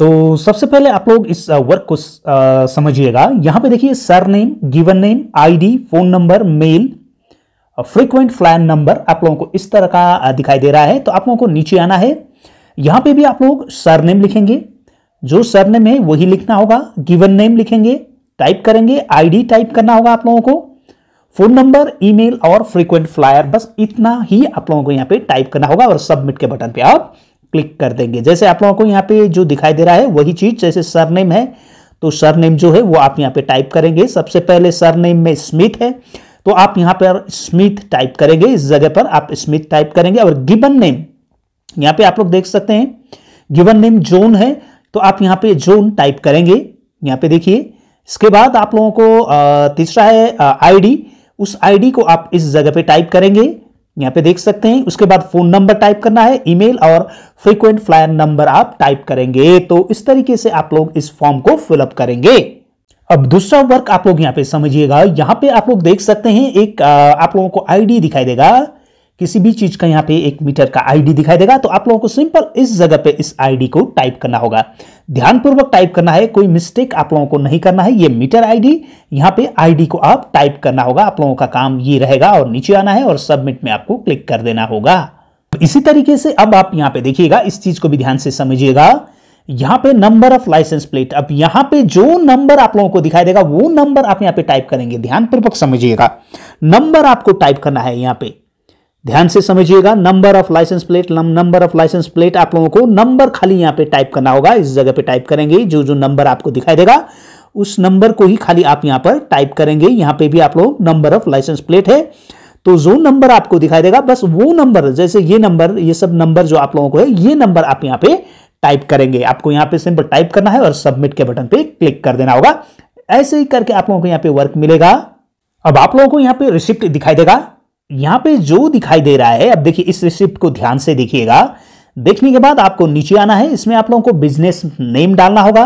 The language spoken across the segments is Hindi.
तो सबसे पहले आप लोग इस वर्क uh, को uh, समझिएगा यहां पे देखिए surname given name ID phone number mail frequent flyer number आप लोगों को इस तरह का uh, दिखाई दे रहा है तो आप लोगों को नीचे आना है यहां पे भी आप लोग सरनेम लिखेंगे जो सरनेम है वही लिखना होगा गिवन नेम लिखेंगे टाइप करेंगे आईडी टाइप करना होगा आप लोगों को फोन नंबर ईमेल और फ्रीक्वेंट फ्लायर बस इतना ही आप लोगों को यहां पे टाइप करना होगा और सबमिट के बटन पे आप क्लिक कर देंगे जैसे आप लोगों को यहाँ पे जो दिखाई दे रहा है वही चीज़ जैसे सरनेम है तो सरनेम जो है वो आप यहाँ पे टाइप करेंगे सबसे पहले सरनेम में स्मिथ है तो आप यहाँ पर स्मिथ टाइप करेंगे इस जगह पर आप स्मिथ टाइप करेंगे और गिवन नेम यहाँ पे आप लोग देख सकते हैं गिवन नेम जोन है तो आप यहाँ पे जोन टाइप करेंगे यहाँ पे देखिए इसके बाद आप लोगों को तीसरा है आईडी उस आईडी को आप इस जगह पे टाइप करेंगे यहाँ पे देख सकते हैं उसके बाद फोन नंबर टाइप करना है ईमेल और फ्रीक्वेंट फ्लायर नंबर आप टाइप करेंगे तो इस तरीके से आप लोग इस फॉर्म को फिलअप करेंगे अब दूसरा वर्क आप लोग यहाँ पे समझिएगा यहाँ पे आप लोग देख सकते हैं एक आप लोगों को आईडी दिखाई देगा किसी भी चीज का यहाँ पे एक मीटर का आईडी दिखाई देगा तो आप लोगों को सिंपल इस जगह पे इस आईडी को टाइप करना होगा ध्यानपूर्वक टाइप करना है कोई मिस्टेक आप लोगों को नहीं करना है ये मीटर आईडी यहाँ पे आईडी को आप टाइप करना होगा आप लोगों का काम ये रहेगा और नीचे आना है और सबमिट में आपको क्लिक कर देना होगा इसी तरीके से अब आप यहां पे देखिएगा इस चीज को भी ध्यान से समझिएगा यहां पे नंबर ऑफ लाइसेंस प्लेट अब यहां पे जो नंबर आप लोगों को दिखाई देगा वो नंबर आप यहां पे टाइप करेंगे ध्यानपूर्वक समझिएगा नंबर आपको टाइप करना है यहां पे ध्यान से समझिएगा number of license plate number of license plate आप लोगों को नंबर खाली यहां पे टाइप करना होगा इस जगह पे टाइप करेंगे जो जो नंबर आपको दिखाई देगा उस नंबर को ही खाली आप यहां पर टाइप करेंगे यहां पे भी आप लोग नंबर ऑफ लाइसेंस प्लेट है तो जोन नंबर आपको दिखाई देगा बस वो नंबर जैसे ये नंबर ये सब नंबर जो आप लोगों को है ये नंबर आप यहां पे टाइप करेंगे आपको यहां पे सिंपल टाइप करना है और सबमिट के बटन पे क्लिक कर देना होगा ऐसे ही करके आप लोगों को यहां पे वर्क मिलेगा अब आप लोगों को यहां पे रिसिप्ट दिखाई देगा यहां पे जो दिखाई दे रहा है अब देखिए इस रिसिप्ट को ध्यान से देखिएगा देखने के बाद आपको नीचे आना है इसमें आप लोगों को बिजनेस नेम डालना होगा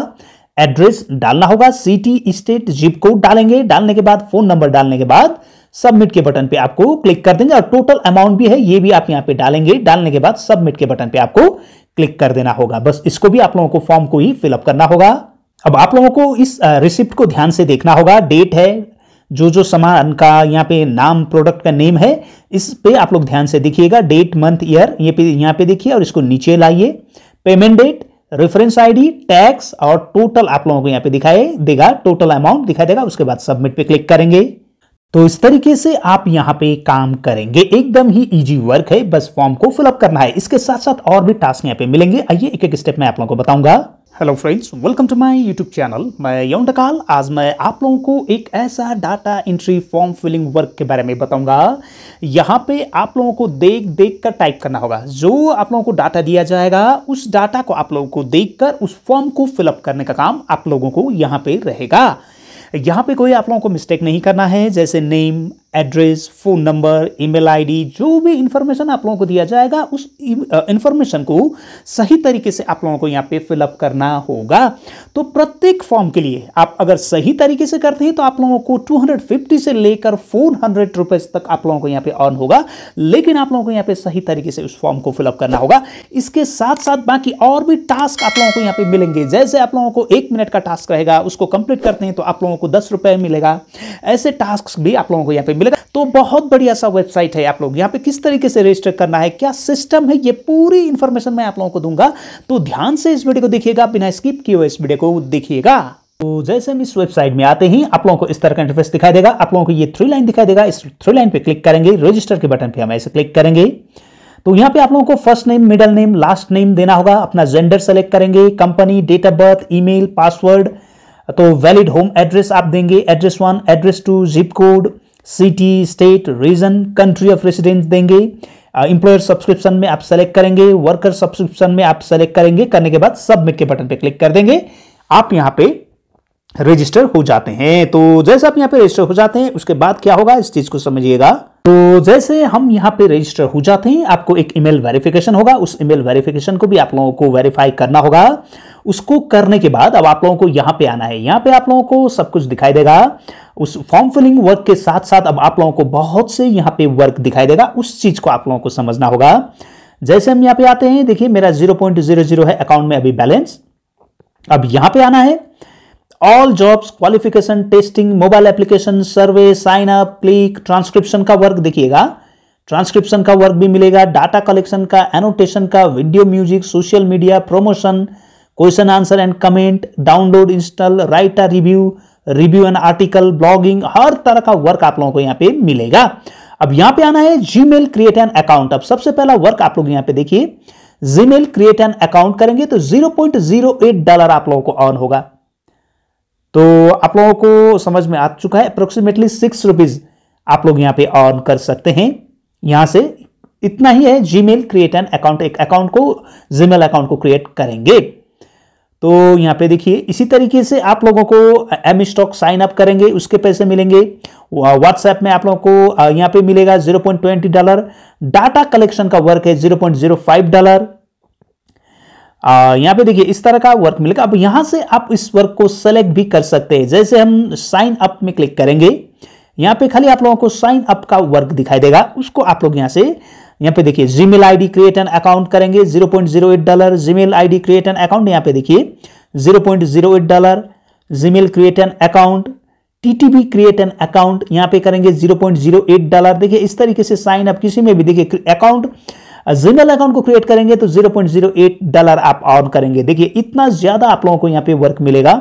एड्रेस डालना होगा सिटी स्टेट जिप कोड डालेंगे डालने के बाद फोन नंबर डालने के बाद सबमिट के बटन पे आपको क्लिक कर देंगे और टोटल अमाउंट भी है ये भी आप यहाँ पे डालेंगे डालने के बाद सबमिट के बटन पे आपको क्लिक कर देना होगा बस इसको भी आप लोगों को फॉर्म को ही फिलअप करना होगा अब आप लोगों को इस रिसिप्ट को ध्यान से देखना होगा डेट है जो जो सामान का यहाँ पे नाम प्रोडक्ट का नेम है इस पे आप लोग ध्यान से देखिएगा डेट मंथ ईयर ये पे यहाँ पे देखिए और इसको नीचे लाइए payment date reference ID tax और टोटल आप लोगों को यहाँ पे दिखाई देगा टोटल अमाउंट दिखाई देगा उसके बाद सबमिट पे क्लिक करेंगे तो इस तरीके से आप यहाँ पे काम करेंगे एकदम ही इजी वर्क है बस फॉर्म को फिलअप करना है इसके साथ साथ और भी टास्क यहाँ पे मिलेंगे आइए एक एक स्टेप मैं आप लोगों को बताऊंगा hello friends welcome to my YouTube channel मैं यौन डकाल आज मैं आप लोगों को एक ऐसा data entry form filling work के बारे में बताऊंगा यहाँ पे आप लोगों को देख देख कर टाइप करना होगा जो आप लोगों को डाटा दिया जाएगा उस डाटा को आप लोगों को देख कर उस फॉर्म को फिलअप करने का काम आप लोगों को यहाँ पे रहेगा यहाँ पे कोई आप लोगों को मिस्टेक नहीं करना है जैसे name address phone number email ID जो भी इंफॉर्मेशन आप लोगों को दिया जाएगा उस इंफॉर्मेशन को सही तरीके से आप लोगों को यहाँ पे फिलअप करना होगा तो प्रत्येक फॉर्म के लिए आप अगर सही तरीके से करते हैं तो आप लोगों को 250 से लेकर फोर हंड्रेड तक आप लोगों को यहाँ पे ऑन होगा लेकिन आप लोगों को यहाँ पे सही तरीके से उस फॉर्म को फिलअप करना होगा इसके साथ साथ बाकी और भी टास्क आप लोगों को यहाँ पे मिलेंगे जैसे आप लोगों को एक मिनट का टास्क रहेगा उसको कंप्लीट करते हैं तो आप लोगों को दस मिलेगा ऐसे टास्क भी आप लोगों को यहाँ पे तो बहुत बढ़िया सा वेबसाइट है आप लोग यहां पे किस तरीके से रजिस्टर करना है क्या सिस्टम है ये पूरी इंफॉर्मेशन मैं आप लोगों को दूंगा तो ध्यान से इस वीडियो को देखिएगा बिना स्किप किए इस वीडियो को देखिएगा तो जैसे हम इस वेबसाइट में आते ही आप लोगों को इस तरह का इंटरफेस दिखाई देगा आप लोगों को ये थ्री लाइन दिखाई देगा इस थ्री लाइन पे क्लिक करेंगे रजिस्टर के बटन पे हम ऐसे क्लिक करेंगे तो यहाँ पे आप लोगों को first name middle name last name देना होगा अपना जेंडर सेलेक्ट करेंगे company date of birth email password तो वैलिड होम एड्रेस आप देंगे address one address two zip code city state region country of residence देंगे इंप्लॉयर uh, सब्सक्रिप्शन में आप सेलेक्ट करेंगे वर्कर सब्सक्रिप्शन में आप सेलेक्ट करेंगे करने के बाद सबमिट के बटन पे क्लिक कर देंगे आप यहां पे रजिस्टर हो जाते हैं तो जैसे आप यहां पे रजिस्टर हो जाते हैं उसके बाद क्या होगा इस चीज को समझिएगा तो जैसे हम यहां पे रजिस्टर हो जाते हैं आपको एक ईमेल वेरिफिकेशन होगा उस ईमेल वेरिफिकेशन को भी आप लोगों को वेरीफाई करना होगा उसको करने के बाद अब आप लोगों को यहां पे आना है यहां पे आप लोगों को सब कुछ दिखाई देगा उस फॉर्म फिलिंग वर्क के साथ साथ अब आप लोगों को बहुत से यहां पे वर्क दिखाई देगा उस चीज को आप लोगों को समझना होगा जैसे हम यहां पे आते हैं देखिए मेरा जीरो पॉइंट जीरो जीरो है अकाउंट में अभी बैलेंस अब यहां पे आना है all jobs qualification testing mobile application survey sign up click transcription का वर्क देखिएगा ट्रांसक्रिप्शन का वर्क भी मिलेगा डाटा कलेक्शन का एनोटेशन का video music social media promotion question answer and comment download install write a review review and article blogging हर तरह का वर्क आप लोगों को यहाँ पे मिलेगा अब यहाँ पे आना है Gmail create an account अब सबसे पहला वर्क आप लोग यहाँ पे देखिए Gmail create an account करेंगे तो 0.08 डॉलर आप लोगों को ऑन होगा तो आप लोगों को समझ में आ चुका है अप्रोक्सीमेटली सिक्स रुपीज आप लोग यहाँ पे ऑन कर सकते हैं यहाँ से इतना ही है जीमेल क्रिएट एन अकाउंट एक अकाउंट को जीमेल अकाउंट को क्रिएट करेंगे तो यहाँ पे देखिए इसी तरीके से आप लोगों को एम स्टॉक साइन अप करेंगे उसके पैसे मिलेंगे व्हाट्सएप में आप लोगों को यहाँ पे मिलेगा 0.20 डॉलर डाटा कलेक्शन का वर्क है 0.05 डॉलर यहाँ पे देखिए इस तरह का वर्क मिलेगा अब यहाँ से आप इस वर्क को सेलेक्ट भी कर सकते हैं जैसे हम साइन अप में क्लिक करेंगे यहाँ पे खाली आप लोगों को साइन अप का वर्क दिखाई देगा उसको आप लोग यहाँ से यहाँ पे देखिए Gmail ID create an account करेंगे 0.08 dollar Gmail ID create an account यहाँ पे देखिए 0.08 dollar Gmail create an account टीटीबी क्रिएट एन अकाउंट यहाँ पे करेंगे 0.08 डॉलर देखिए इस तरीके से साइन अप किसी में भी देखिए अकाउंट जीमेल अकाउंट को क्रिएट करेंगे तो एट डॉलर आप ऑन करेंगे देखिए इतना ज्यादा आप लोगों को यहाँ पे वर्क मिलेगा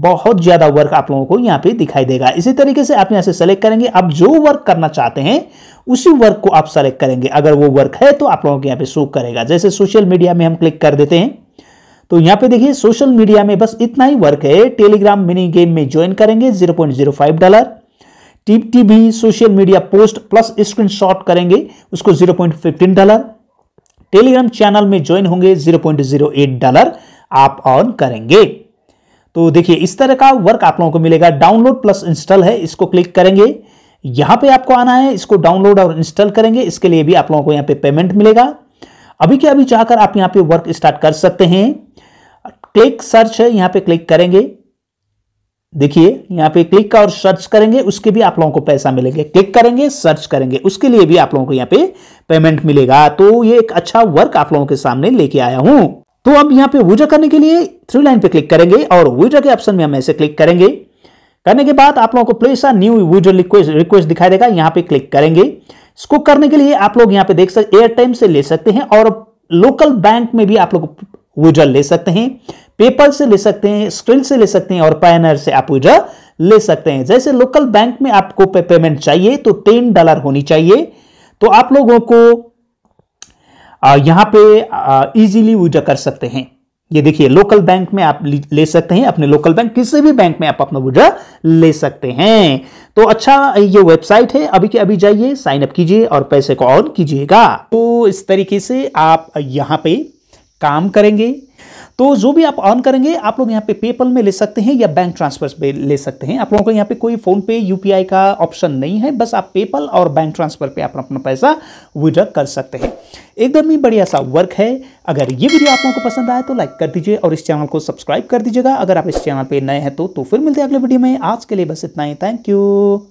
बहुत ज़्यादा वर्क आप लोगों को यहाँ पे दिखाई देगा इसी तरीके से आप यहाँ से सेलेक्ट करेंगे आप जो वर्क करना चाहते हैं उसी वर्क को आप सेलेक्ट करेंगे अगर वो वर्क है तो आप लोगों के यहाँ पे शो करेगा जैसे सोशल मीडिया में हम क्लिक कर देते हैं तो यहाँ पे देखिए सोशल मीडिया में बस इतना ही वर्क है टेलीग्राम मिनी गेम में ज्वाइन करेंगे जीरो डॉलर टीप TV social media post plus screen करेंगे उसको जीरो डॉलर टेलीग्राम चैनल में ज्वाइन होंगे जीरो डॉलर आप ऑन करेंगे तो देखिए इस तरह का वर्क आप लोगों को मिलेगा डाउनलोड प्लस इंस्टॉल है इसको क्लिक करेंगे यहां पे आपको आना है इसको डाउनलोड और इंस्टॉल करेंगे इसके लिए भी आप लोगों को यहां पे पेमेंट मिलेगा अभी के अभी चाहकर आप यहां पे वर्क स्टार्ट कर सकते हैं क्लिक सर्च है यहां पे क्लिक करेंगे देखिए यहाँ पे क्लिक का और सर्च करेंगे उसके भी आप लोगों को पैसा मिलेगा क्लिक करेंगे सर्च करेंगे उसके लिए भी आप लोगों को यहाँ पे पेमेंट मिलेगा तो ये एक अच्छा वर्क आप लोगों के सामने लेके आया हूं तो अब यहां पे विड्रा करने के लिए थ्री लाइन पे क्लिक करेंगे और विड्रा के ऑप्शन में हम ऐसे क्लिक करेंगे करने के बाद आप लोगों को place a new withdraw request request दिखाई देगा यहां पे क्लिक करेंगे इसको करने के लिए आप लोग यहां पे देख सकते एयर टाइम से ले सकते हैं और लोकल बैंक में भी आप लोग विड्रा ले सकते हैं पेपर से ले सकते हैं स्क्रिल से ले सकते हैं और पैनर से आप विड्रा ले सकते हैं जैसे लोकल बैंक में आपको पेमेंट चाहिए तो टेन डॉलर होनी चाहिए तो आप लोगों को यहाँ पे इजीली वो कर सकते हैं ये देखिए लोकल बैंक में आप ले सकते हैं अपने लोकल बैंक किसी भी बैंक में आप अपना विड्रॉ ले सकते हैं तो अच्छा ये वेबसाइट है अभी के अभी जाइए साइन अप कीजिए और पैसे को ऑन कीजिएगा तो इस तरीके से आप यहाँ पे काम करेंगे तो जो भी आप ऑन करेंगे आप लोग यहाँ पे पेपल में ले सकते हैं या बैंक ट्रांसफर पे ले सकते हैं आप लोगों को यहाँ पे कोई फोन पे यूपीआई का ऑप्शन नहीं है बस आप पेपल और बैंक ट्रांसफर पे आप अपना पैसा विड्रॉ कर सकते हैं एकदम ही बढ़िया सा वर्क है अगर ये वीडियो आप लोगों को पसंद आए तो लाइक कर दीजिए और इस चैनल को सब्सक्राइब कर दीजिएगा अगर आप इस चैनल पर नए हैं तो, तो फिर मिलते हैं अगले वीडियो में आज के लिए बस इतना ही थैंक यू